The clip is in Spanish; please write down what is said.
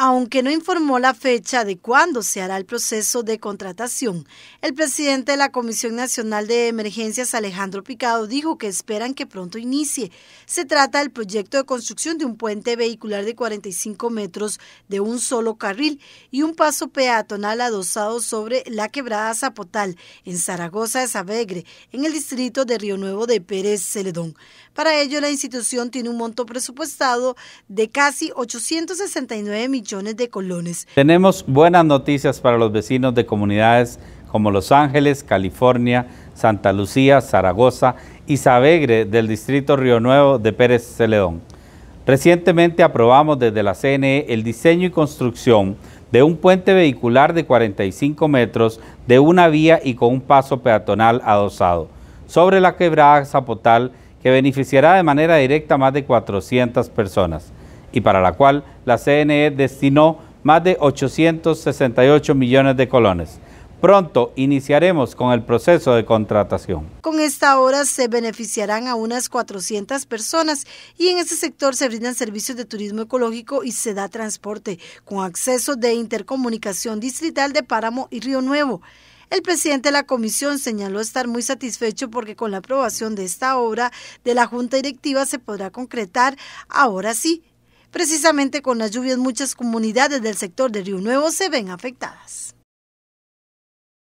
Aunque no informó la fecha de cuándo se hará el proceso de contratación, el presidente de la Comisión Nacional de Emergencias, Alejandro Picado, dijo que esperan que pronto inicie. Se trata del proyecto de construcción de un puente vehicular de 45 metros de un solo carril y un paso peatonal adosado sobre la quebrada Zapotal, en Zaragoza de Sabegre, en el distrito de Río Nuevo de Pérez Celedón. Para ello, la institución tiene un monto presupuestado de casi 869 millones de Tenemos buenas noticias para los vecinos de comunidades como Los Ángeles, California, Santa Lucía, Zaragoza y Sabegre del distrito Río Nuevo de Pérez Celedón. Recientemente aprobamos desde la CNE el diseño y construcción de un puente vehicular de 45 metros de una vía y con un paso peatonal adosado sobre la quebrada Zapotal que beneficiará de manera directa a más de 400 personas y para la cual la CNE destinó más de 868 millones de colones. Pronto iniciaremos con el proceso de contratación. Con esta obra se beneficiarán a unas 400 personas y en este sector se brindan servicios de turismo ecológico y se da transporte con acceso de intercomunicación distrital de Páramo y Río Nuevo. El presidente de la comisión señaló estar muy satisfecho porque con la aprobación de esta obra de la Junta Directiva se podrá concretar ahora sí Precisamente con las lluvias muchas comunidades del sector de Río Nuevo se ven afectadas.